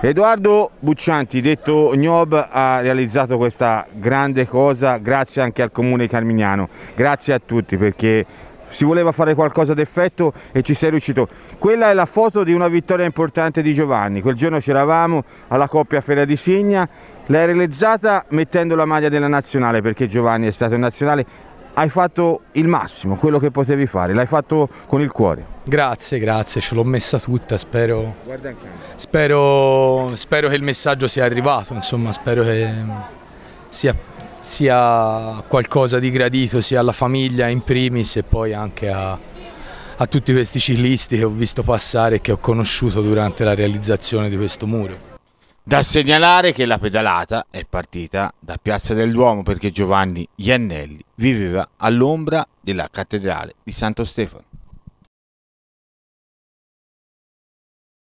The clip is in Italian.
Edoardo Buccianti, detto Gnob, ha realizzato questa grande cosa grazie anche al comune carmignano, grazie a tutti perché si voleva fare qualcosa d'effetto e ci sei riuscito. Quella è la foto di una vittoria importante di Giovanni, quel giorno c'eravamo alla coppia Fera di Signa, l'hai realizzata mettendo la maglia della nazionale perché Giovanni è stato in nazionale hai fatto il massimo, quello che potevi fare, l'hai fatto con il cuore. Grazie, grazie, ce l'ho messa tutta, spero, spero, spero, che il messaggio sia arrivato, insomma, spero che sia, sia, qualcosa di gradito sia alla famiglia in primis e poi anche a, a tutti questi ciclisti che ho visto passare e che ho conosciuto durante la realizzazione di questo muro. Da segnalare che la pedalata è partita da Piazza del Duomo perché Giovanni Iannelli viveva all'ombra della cattedrale di Santo Stefano.